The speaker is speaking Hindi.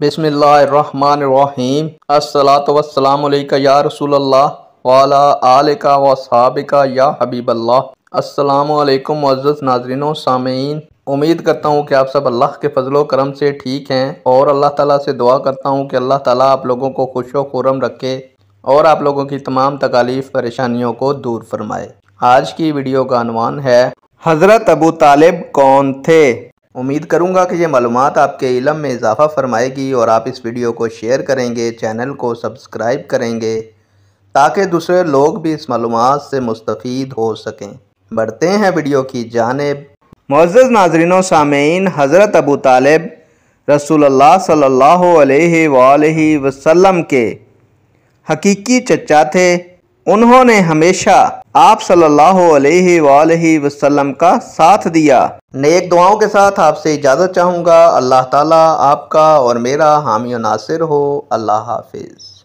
बिसमीम असलातम या रसूल वाला आल का वसाब या हबीबल्ला असलकम मज़्ज़ नाजरिनों सामीन उम्मीद करता हूँ कि आप सब अल्लाह के फजलो करम से ठीक हैं और अल्लाह ताला से दुआ करता हूँ कि अल्लाह ताला आप लोगों को खुश वुरम रखे और आप लोगों की तमाम तकालीफ परेशानियों को दूर फरमाए आज की वीडियो का अनवान है हज़रत अबू तालिब कौन थे उम्मीद करूंगा कि ये मालूम आपके इलम में इजाफ़ा फरमाएगी और आप इस वीडियो को शेयर करेंगे चैनल को सब्सक्राइब करेंगे ताकि दूसरे लोग भी इस मालूम से मुस्तफ़ हो सकें बढ़ते हैं वीडियो की जानब मज़ज़ नाजरीन सामीन हज़रत अबू तालब रसूल सल्ला वसम के हकीकी चचा थे उन्होंने हमेशा आप सल्लल्लाहु अलैहि वसल्लम का साथ दिया नेक दुआओं के साथ आपसे इजाज़त चाहूँगा अल्लाह ताला आपका और मेरा हामी नासिर हो अल्लाह हाफिज़